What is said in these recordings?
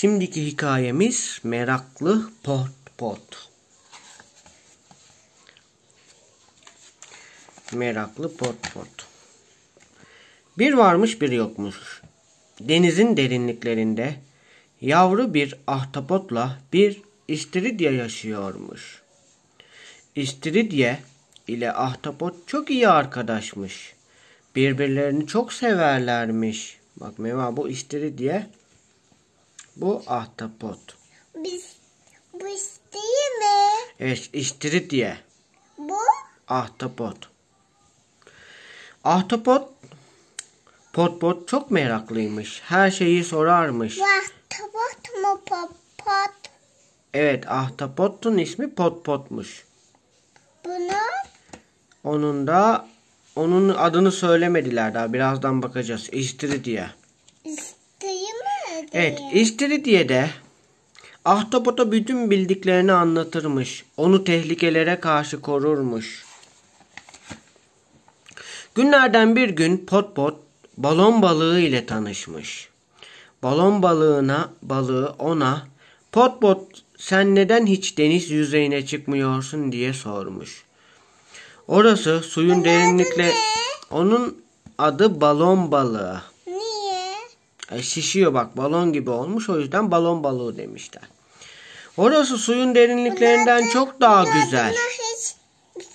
Şimdiki hikayemiz meraklı pot pot. Meraklı pot pot. Bir varmış bir yokmuş. Denizin derinliklerinde yavru bir ahtapotla bir istiridye yaşıyormuş. İstiridye ile ahtapot çok iyi arkadaşmış. Birbirlerini çok severlermiş. Bak meva bu istiridye bu ahtapot. Biz, bu isteği mi? Evet istiridye. diye. Bu? Ahtapot. Ahtapot pot çok meraklıymış. Her şeyi sorarmış. Bu ahtapot mu pot pot Evet ahtapotun ismi potpotmuş. Bunun? Onun da onun adını söylemediler daha. Birazdan bakacağız. İstiridye. İstiridye. Evet, de ahtapota bütün bildiklerini anlatırmış. Onu tehlikelere karşı korurmuş. Günlerden bir gün Potpot balon balığı ile tanışmış. Balon balığına balığı ona Potpot sen neden hiç deniz yüzeyine çıkmıyorsun diye sormuş. Orası suyun derinlikle onun adı balon balığı. E, şişiyor bak balon gibi olmuş o yüzden balon balığı demişler. Orası suyun derinliklerinden bunlar, çok daha güzel. Buna hiç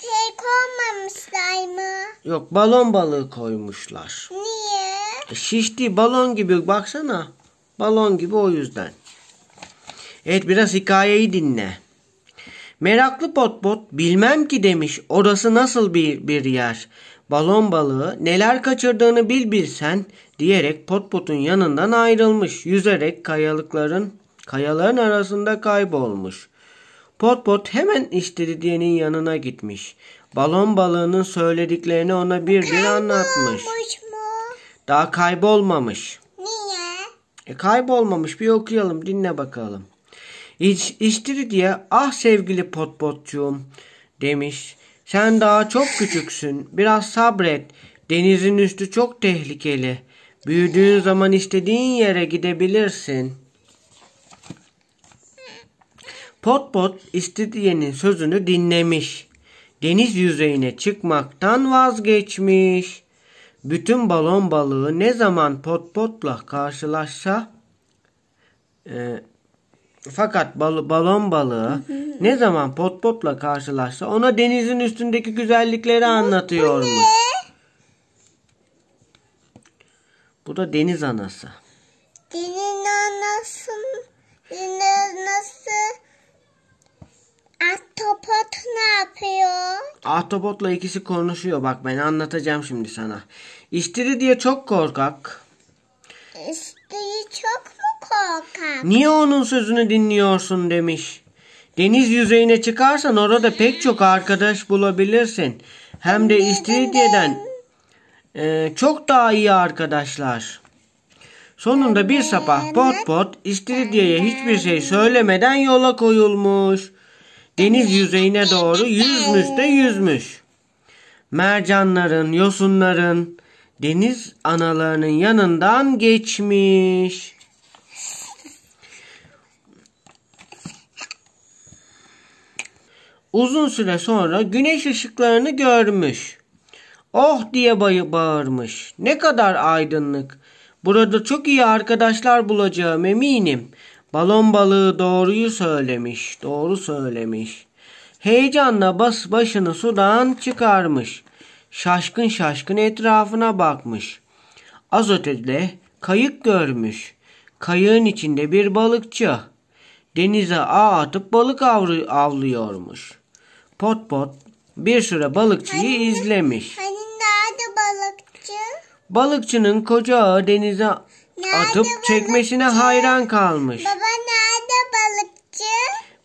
şey koymamışlar mı? Yok balon balığı koymuşlar. Niye? E, şişti balon gibi baksana. Balon gibi o yüzden. Evet biraz hikayeyi dinle. Meraklı pot pot bilmem ki demiş orası nasıl bir, bir yer balon balığı neler kaçırdığını bil bilsen diyerek potpotun yanından ayrılmış. Yüzerek kayalıkların kayaların arasında kaybolmuş. Potpot hemen istediğinin yanına gitmiş. Balon balığının söylediklerini ona bir bir anlatmış. Mu? Daha kaybolmamış. Niye? E kaybolmamış bir okuyalım dinle bakalım. İç, içtir diye ah sevgili potpotçuğum demiş. Sen daha çok küçüksün. Biraz sabret. Denizin üstü çok tehlikeli. Büyüdüğün zaman istediğin yere gidebilirsin. Potpot istidiyenin sözünü dinlemiş. Deniz yüzeyine çıkmaktan vazgeçmiş. Bütün balon balığı ne zaman Potpot'la karşılaşsa e, fakat bal balon balığı ne zaman pot potla karşılaşsa ona denizin üstündeki güzellikleri anlatıyormuş. Bu da deniz anası. Deniz anası, deniz anası Ahtapot ne yapıyor? Ahtapotla ikisi konuşuyor. Bak ben anlatacağım şimdi sana. İstiri diye çok korkak. İstiri çok korkak. Niye onun sözünü dinliyorsun demiş. Deniz yüzeyine çıkarsan orada pek çok arkadaş bulabilirsin. Hem de İstiridye'den e, çok daha iyi arkadaşlar. Sonunda bir sabah Pot Pot istiridyeye hiçbir şey söylemeden yola koyulmuş. Deniz yüzeyine doğru yüzmüş de yüzmüş. Mercanların, yosunların, deniz analarının yanından geçmiş. Uzun süre sonra güneş ışıklarını görmüş. Oh diye bağırmış. Ne kadar aydınlık. Burada çok iyi arkadaşlar bulacağım eminim. Balon balığı doğruyu söylemiş. Doğru söylemiş. Heyecanla bas başını sudan çıkarmış. Şaşkın şaşkın etrafına bakmış. Az ötede kayık görmüş. Kayığın içinde bir balıkçı. Denize ağ atıp balık avlıyormuş.'' Pot pot bir süre balıkçıyı hani, izlemiş. Hani nerede balıkçı? Balıkçının koca ağı denize nerede atıp balıkçı? çekmesine hayran kalmış. Baba nerede balıkçı?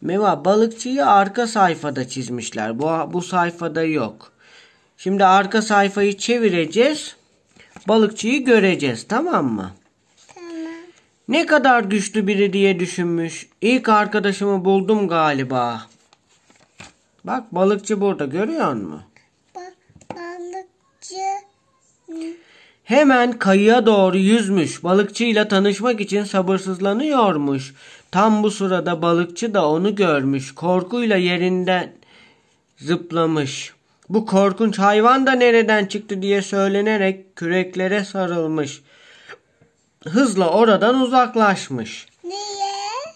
Meva balıkçıyı arka sayfada çizmişler. Bu, bu sayfada yok. Şimdi arka sayfayı çevireceğiz. Balıkçıyı göreceğiz tamam mı? Tamam. Ne kadar güçlü biri diye düşünmüş. İlk arkadaşımı buldum galiba. Bak balıkçı burada görüyor musun? Ba balıkçı. Hemen kayıya doğru yüzmüş. Balıkçıyla tanışmak için sabırsızlanıyormuş. Tam bu sırada balıkçı da onu görmüş. Korkuyla yerinden zıplamış. Bu korkunç hayvan da nereden çıktı diye söylenerek küreklere sarılmış. Hızla oradan uzaklaşmış. Niye?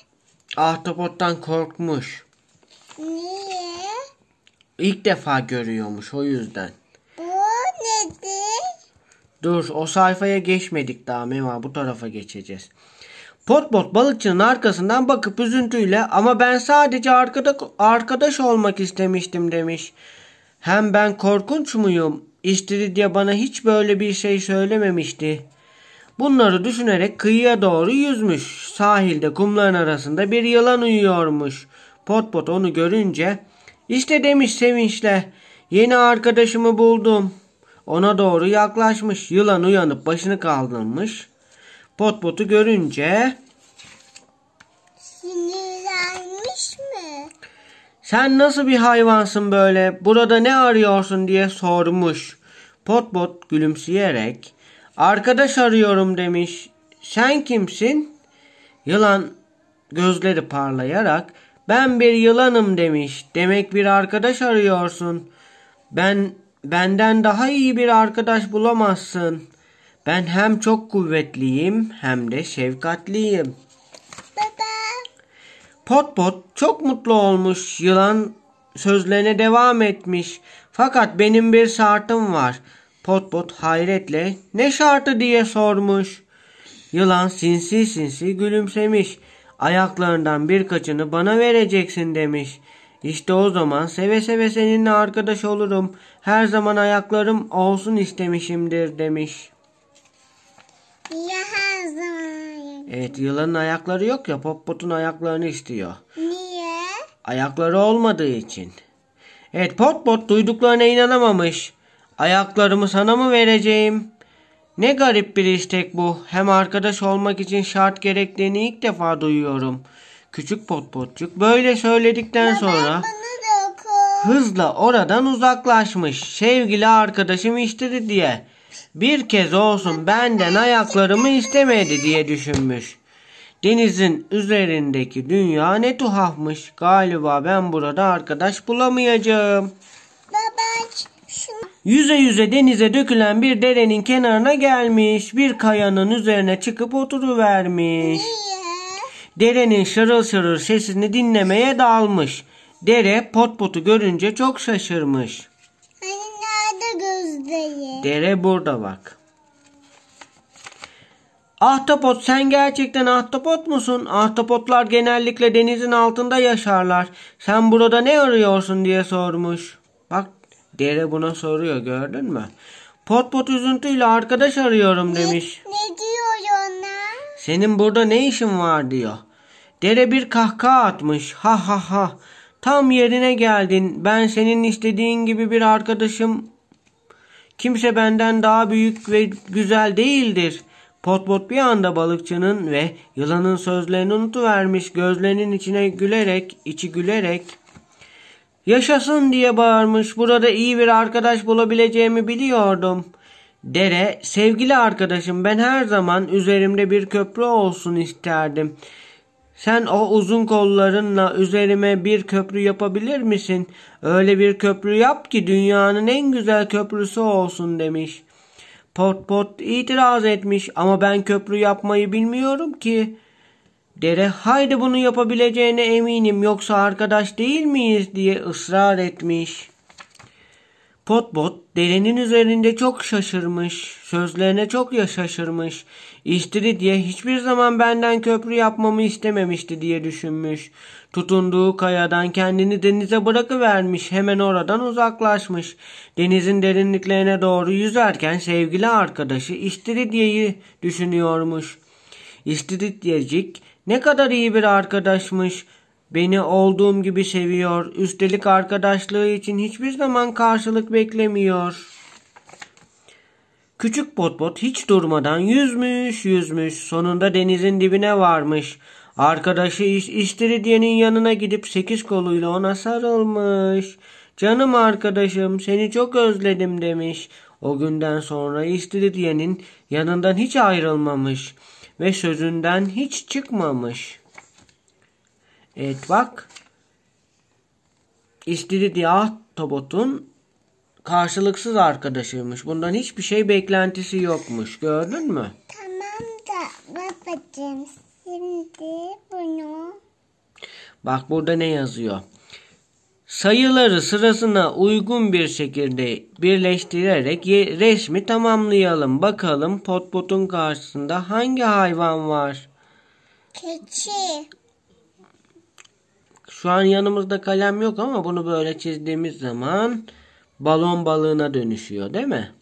Ahtapottan korkmuş. Niye? İlk defa görüyormuş o yüzden. Bu nedir? Dur o sayfaya geçmedik daha Mema bu tarafa geçeceğiz. Potbot balıkçının arkasından bakıp üzüntüyle ama ben sadece arkada, arkadaş olmak istemiştim demiş. Hem ben korkunç muyum? İstiridye bana hiç böyle bir şey söylememişti. Bunları düşünerek kıyıya doğru yüzmüş. Sahilde kumların arasında bir yılan uyuyormuş. Potpot onu görünce işte demiş sevinçle. Yeni arkadaşımı buldum. Ona doğru yaklaşmış. Yılan uyanıp başını kaldırmış. Potpotu görünce... Sinirlenmiş mi? Sen nasıl bir hayvansın böyle? Burada ne arıyorsun diye sormuş. Potpot gülümseyerek arkadaş arıyorum demiş. Sen kimsin? Yılan gözleri parlayarak ben bir yılanım demiş. Demek bir arkadaş arıyorsun. Ben benden daha iyi bir arkadaş bulamazsın. Ben hem çok kuvvetliyim hem de şefkatliyim. Baba. Pot pot çok mutlu olmuş. Yılan sözlerine devam etmiş. Fakat benim bir şartım var. Pot pot hayretle ne şartı diye sormuş. Yılan sinsi sinsi gülümsemiş. Ayaklarından birkaçını bana vereceksin demiş. İşte o zaman seve seve seninle arkadaş olurum. Her zaman ayaklarım olsun istemişimdir demiş. Ya her zaman. Evet yılanın ayakları yok ya Poppot'un ayaklarını istiyor. Niye? Ayakları olmadığı için. Evet Potpot duyduklarına inanamamış. Ayaklarımı sana mı vereceğim? Ne garip bir istek bu. Hem arkadaş olmak için şart gerektiğini ilk defa duyuyorum. Küçük potpotçuk böyle söyledikten sonra hızla oradan uzaklaşmış. Sevgili arkadaşım istedi diye. Bir kez olsun benden ayaklarımı istemedi diye düşünmüş. Denizin üzerindeki dünya ne tuhafmış. Galiba ben burada arkadaş bulamayacağım. Yüze yüze denize dökülen bir derenin kenarına gelmiş. Bir kayanın üzerine çıkıp oturuvermiş. Derenin şırıl şırıl sesini dinlemeye dalmış. Dere pot potu görünce çok şaşırmış. Hani nerede gözdeyi? Dere burada bak. Ahtapot sen gerçekten ahtapot musun? Ahtapotlar genellikle denizin altında yaşarlar. Sen burada ne arıyorsun diye sormuş. Bak Dere buna soruyor gördün mü? Pot pot üzüntüyle arkadaş arıyorum demiş. Ne, ne diyor ona? Senin burada ne işin var diyor. Dere bir kahkaha atmış. Ha ha ha. Tam yerine geldin. Ben senin istediğin gibi bir arkadaşım. Kimse benden daha büyük ve güzel değildir. Potpot bir anda balıkçının ve yılanın sözlerini unutuvermiş. Gözlerinin içine gülerek, içi gülerek Yaşasın diye bağırmış. Burada iyi bir arkadaş bulabileceğimi biliyordum. Dere, sevgili arkadaşım ben her zaman üzerimde bir köprü olsun isterdim. Sen o uzun kollarınla üzerime bir köprü yapabilir misin? Öyle bir köprü yap ki dünyanın en güzel köprüsü olsun demiş. Pot pot itiraz etmiş ama ben köprü yapmayı bilmiyorum ki. Dere haydi bunu yapabileceğine eminim yoksa arkadaş değil miyiz diye ısrar etmiş. Potbot derenin üzerinde çok şaşırmış. Sözlerine çok ya şaşırmış. diye hiçbir zaman benden köprü yapmamı istememişti diye düşünmüş. Tutunduğu kayadan kendini denize bırakıvermiş. Hemen oradan uzaklaşmış. Denizin derinliklerine doğru yüzerken sevgili arkadaşı diyeyi düşünüyormuş. İstiridiyecik ne kadar iyi bir arkadaşmış. Beni olduğum gibi seviyor. Üstelik arkadaşlığı için hiçbir zaman karşılık beklemiyor. Küçük Botbot hiç durmadan yüzmüş yüzmüş. Sonunda denizin dibine varmış. Arkadaşı İstiridye'nin yanına gidip sekiz koluyla ona sarılmış. Canım arkadaşım seni çok özledim demiş. O günden sonra İstiridye'nin yanından hiç ayrılmamış ve sözünden hiç çıkmamış. Evet bak. İstiridya Tobot'un karşılıksız arkadaşıymış. Bundan hiçbir şey beklentisi yokmuş. Gördün mü? Tamam da babacığım şimdi bunu... Bak burada ne yazıyor? sayıları sırasına uygun bir şekilde birleştirerek resmi tamamlayalım. Bakalım potpotun karşısında hangi hayvan var? Keçi. Şu an yanımızda kalem yok ama bunu böyle çizdiğimiz zaman balon balığına dönüşüyor değil mi?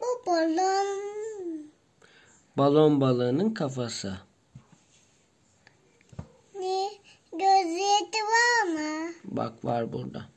Bu balon. Balon balığının kafası. Ne? Gözlüğü var mı? Bak var burada.